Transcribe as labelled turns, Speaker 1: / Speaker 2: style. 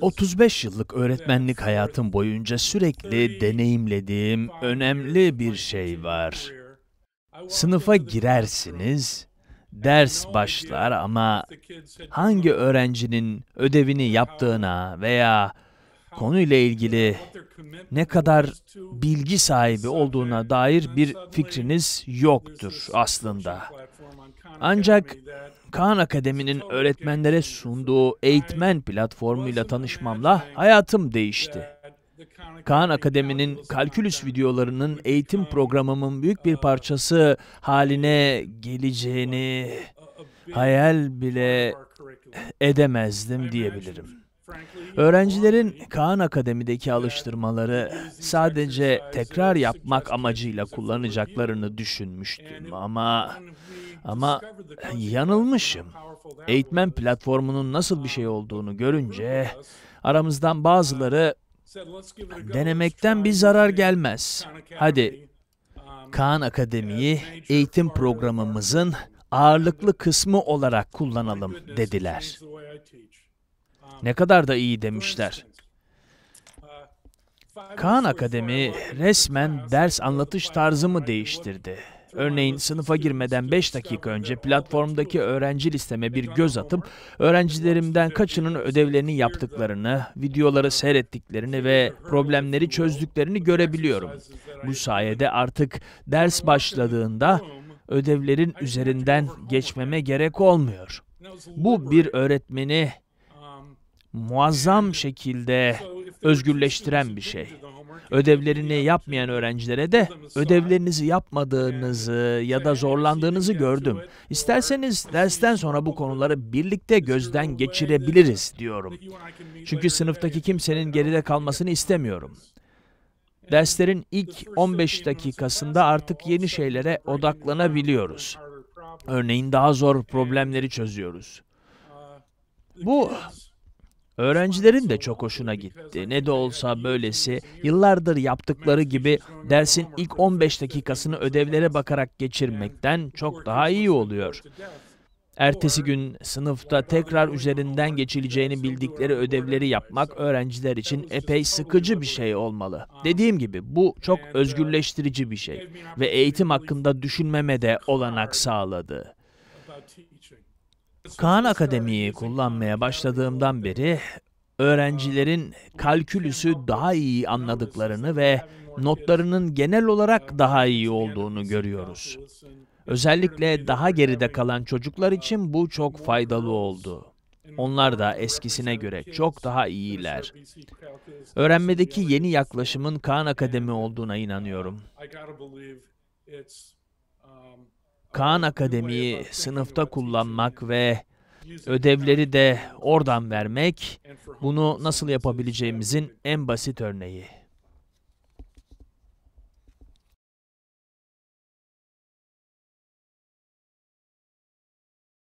Speaker 1: 35 yıllık öğretmenlik hayatım boyunca sürekli deneyimlediğim önemli bir şey var. Sınıfa girersiniz, ders başlar ama hangi öğrencinin ödevini yaptığına veya konuyla ilgili ne kadar bilgi sahibi olduğuna dair bir fikriniz yoktur aslında. Ancak Kaan Akademi'nin öğretmenlere sunduğu eğitmen platformuyla tanışmamla hayatım değişti. Kaan Akademi'nin kalkülüs videolarının eğitim programımın büyük bir parçası haline geleceğini hayal bile edemezdim diyebilirim. Öğrencilerin Kaan Akademi'deki alıştırmaları sadece tekrar yapmak amacıyla kullanacaklarını düşünmüştüm ama ama e, yanılmışım. Eğitmen platformunun nasıl bir şey olduğunu görünce aramızdan bazıları denemekten bir zarar gelmez. Hadi Kaan Akademi'yi eğitim programımızın ağırlıklı kısmı olarak kullanalım dediler. Ne kadar da iyi demişler. Kaan Akademi resmen ders anlatış tarzımı değiştirdi. Örneğin sınıfa girmeden 5 dakika önce platformdaki öğrenci listeme bir göz atıp öğrencilerimden kaçının ödevlerini yaptıklarını, videoları seyrettiklerini ve problemleri çözdüklerini görebiliyorum. Bu sayede artık ders başladığında ödevlerin üzerinden geçmeme gerek olmuyor. Bu bir öğretmeni muazzam şekilde özgürleştiren bir şey. Ödevlerini yapmayan öğrencilere de ödevlerinizi yapmadığınızı ya da zorlandığınızı gördüm. İsterseniz dersten sonra bu konuları birlikte gözden geçirebiliriz diyorum. Çünkü sınıftaki kimsenin geride kalmasını istemiyorum. Derslerin ilk 15 dakikasında artık yeni şeylere odaklanabiliyoruz. Örneğin daha zor problemleri çözüyoruz. Bu Öğrencilerin de çok hoşuna gitti. Ne de olsa böylesi yıllardır yaptıkları gibi dersin ilk 15 dakikasını ödevlere bakarak geçirmekten çok daha iyi oluyor. Ertesi gün sınıfta tekrar üzerinden geçileceğini bildikleri ödevleri yapmak öğrenciler için epey sıkıcı bir şey olmalı. Dediğim gibi bu çok özgürleştirici bir şey ve eğitim hakkında düşünmeme de olanak sağladı. Kaan Akademi'yi kullanmaya başladığımdan beri öğrencilerin kalkülüsü daha iyi anladıklarını ve notlarının genel olarak daha iyi olduğunu görüyoruz. Özellikle daha geride kalan çocuklar için bu çok faydalı oldu. Onlar da eskisine göre çok daha iyiler. Öğrenmedeki yeni yaklaşımın Kaan Akademi olduğuna inanıyorum. Kaan Akademi'yi sınıfta kullanmak ve ödevleri de oradan vermek, bunu nasıl yapabileceğimizin en basit örneği.